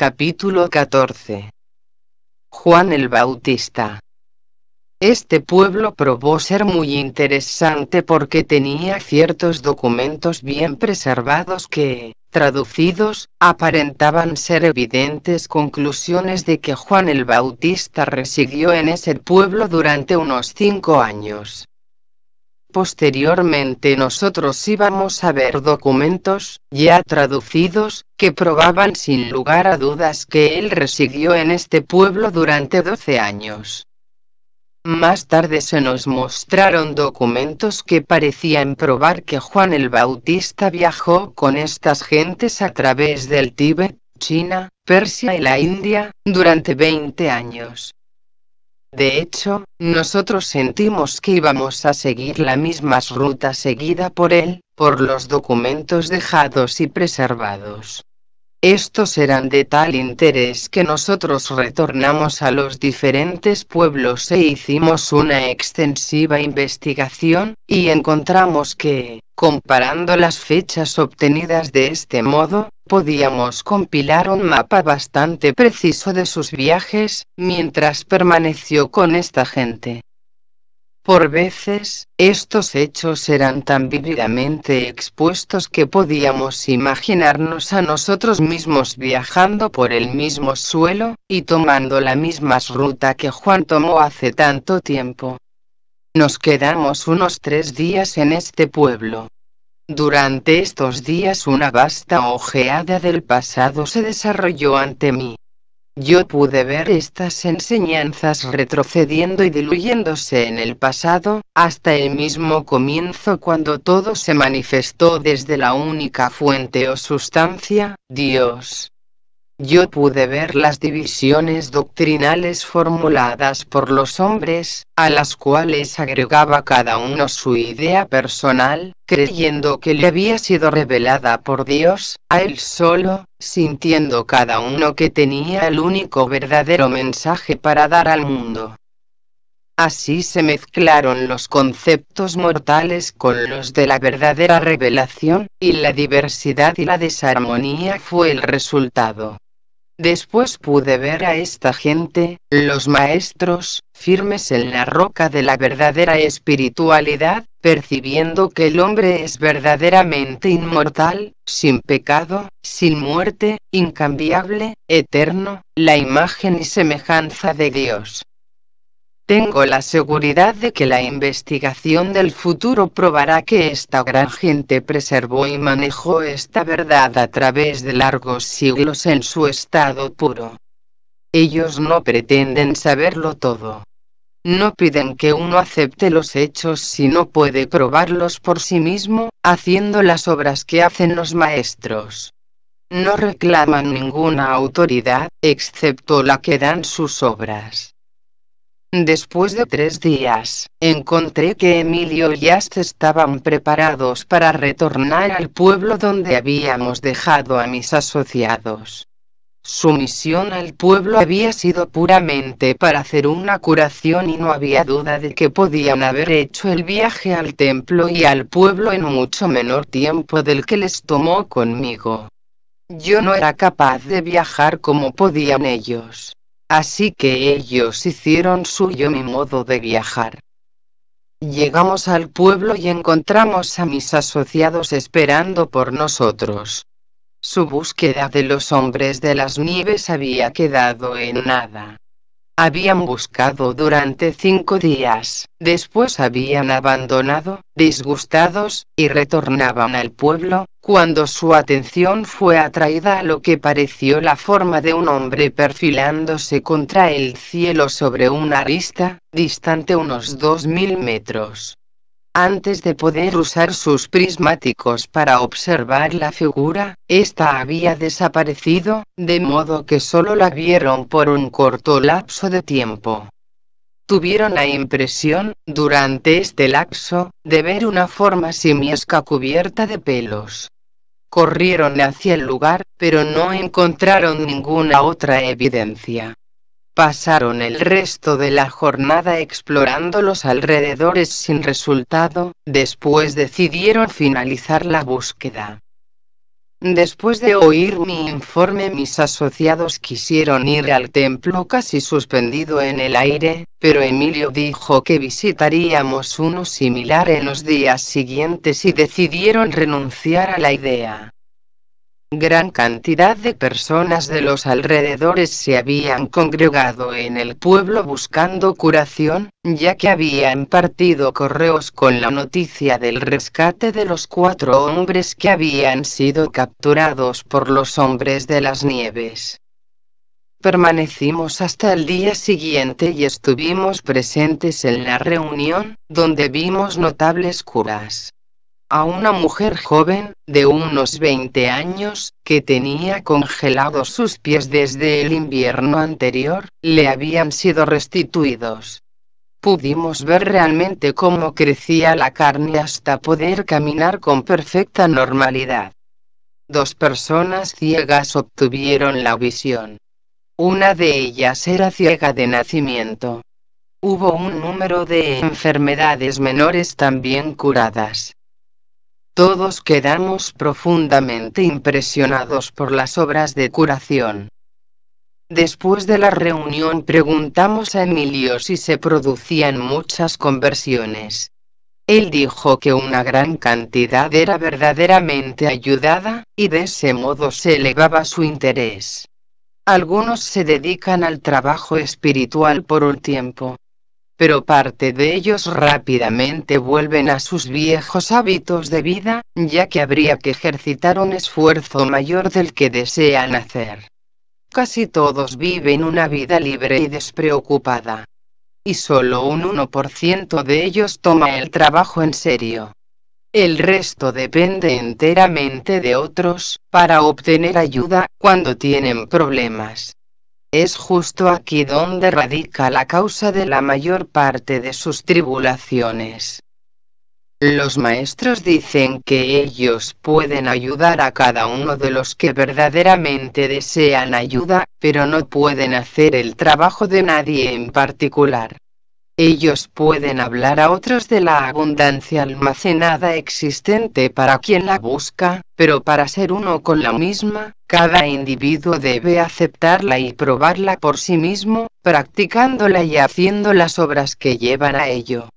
Capítulo 14. Juan el Bautista. Este pueblo probó ser muy interesante porque tenía ciertos documentos bien preservados que, traducidos, aparentaban ser evidentes conclusiones de que Juan el Bautista residió en ese pueblo durante unos cinco años. Posteriormente nosotros íbamos a ver documentos, ya traducidos, que probaban sin lugar a dudas que él residió en este pueblo durante 12 años. Más tarde se nos mostraron documentos que parecían probar que Juan el Bautista viajó con estas gentes a través del Tíbet, China, Persia y la India, durante 20 años. De hecho, nosotros sentimos que íbamos a seguir la misma ruta seguida por él, por los documentos dejados y preservados. Estos eran de tal interés que nosotros retornamos a los diferentes pueblos e hicimos una extensiva investigación, y encontramos que, comparando las fechas obtenidas de este modo, podíamos compilar un mapa bastante preciso de sus viajes, mientras permaneció con esta gente. Por veces, estos hechos eran tan vívidamente expuestos que podíamos imaginarnos a nosotros mismos viajando por el mismo suelo, y tomando la misma ruta que Juan tomó hace tanto tiempo. Nos quedamos unos tres días en este pueblo. Durante estos días una vasta ojeada del pasado se desarrolló ante mí. Yo pude ver estas enseñanzas retrocediendo y diluyéndose en el pasado, hasta el mismo comienzo cuando todo se manifestó desde la única fuente o sustancia, Dios yo pude ver las divisiones doctrinales formuladas por los hombres, a las cuales agregaba cada uno su idea personal, creyendo que le había sido revelada por Dios, a él solo, sintiendo cada uno que tenía el único verdadero mensaje para dar al mundo. Así se mezclaron los conceptos mortales con los de la verdadera revelación, y la diversidad y la desarmonía fue el resultado. Después pude ver a esta gente, los maestros, firmes en la roca de la verdadera espiritualidad, percibiendo que el hombre es verdaderamente inmortal, sin pecado, sin muerte, incambiable, eterno, la imagen y semejanza de Dios. Tengo la seguridad de que la investigación del futuro probará que esta gran gente preservó y manejó esta verdad a través de largos siglos en su estado puro. Ellos no pretenden saberlo todo. No piden que uno acepte los hechos si no puede probarlos por sí mismo, haciendo las obras que hacen los maestros. No reclaman ninguna autoridad, excepto la que dan sus obras. Después de tres días, encontré que Emilio y Ast estaban preparados para retornar al pueblo donde habíamos dejado a mis asociados. Su misión al pueblo había sido puramente para hacer una curación y no había duda de que podían haber hecho el viaje al templo y al pueblo en mucho menor tiempo del que les tomó conmigo. Yo no era capaz de viajar como podían ellos. Así que ellos hicieron suyo mi modo de viajar. Llegamos al pueblo y encontramos a mis asociados esperando por nosotros. Su búsqueda de los hombres de las nieves había quedado en nada habían buscado durante cinco días, después habían abandonado, disgustados, y retornaban al pueblo, cuando su atención fue atraída a lo que pareció la forma de un hombre perfilándose contra el cielo sobre una arista, distante unos dos mil metros. Antes de poder usar sus prismáticos para observar la figura, esta había desaparecido, de modo que solo la vieron por un corto lapso de tiempo tuvieron la impresión, durante este lapso, de ver una forma simiesca cubierta de pelos. Corrieron hacia el lugar, pero no encontraron ninguna otra evidencia. Pasaron el resto de la jornada explorando los alrededores sin resultado, después decidieron finalizar la búsqueda. Después de oír mi informe mis asociados quisieron ir al templo casi suspendido en el aire, pero Emilio dijo que visitaríamos uno similar en los días siguientes y decidieron renunciar a la idea. Gran cantidad de personas de los alrededores se habían congregado en el pueblo buscando curación, ya que habían partido correos con la noticia del rescate de los cuatro hombres que habían sido capturados por los hombres de las nieves. Permanecimos hasta el día siguiente y estuvimos presentes en la reunión, donde vimos notables curas a una mujer joven, de unos 20 años, que tenía congelados sus pies desde el invierno anterior, le habían sido restituidos. Pudimos ver realmente cómo crecía la carne hasta poder caminar con perfecta normalidad. Dos personas ciegas obtuvieron la visión. Una de ellas era ciega de nacimiento. Hubo un número de enfermedades menores también curadas. Todos quedamos profundamente impresionados por las obras de curación. Después de la reunión preguntamos a Emilio si se producían muchas conversiones. Él dijo que una gran cantidad era verdaderamente ayudada, y de ese modo se elevaba su interés. Algunos se dedican al trabajo espiritual por un tiempo, pero parte de ellos rápidamente vuelven a sus viejos hábitos de vida, ya que habría que ejercitar un esfuerzo mayor del que desean hacer. Casi todos viven una vida libre y despreocupada. Y solo un 1% de ellos toma el trabajo en serio. El resto depende enteramente de otros, para obtener ayuda, cuando tienen problemas. Es justo aquí donde radica la causa de la mayor parte de sus tribulaciones. Los maestros dicen que ellos pueden ayudar a cada uno de los que verdaderamente desean ayuda, pero no pueden hacer el trabajo de nadie en particular. Ellos pueden hablar a otros de la abundancia almacenada existente para quien la busca, pero para ser uno con la misma, cada individuo debe aceptarla y probarla por sí mismo, practicándola y haciendo las obras que llevan a ello.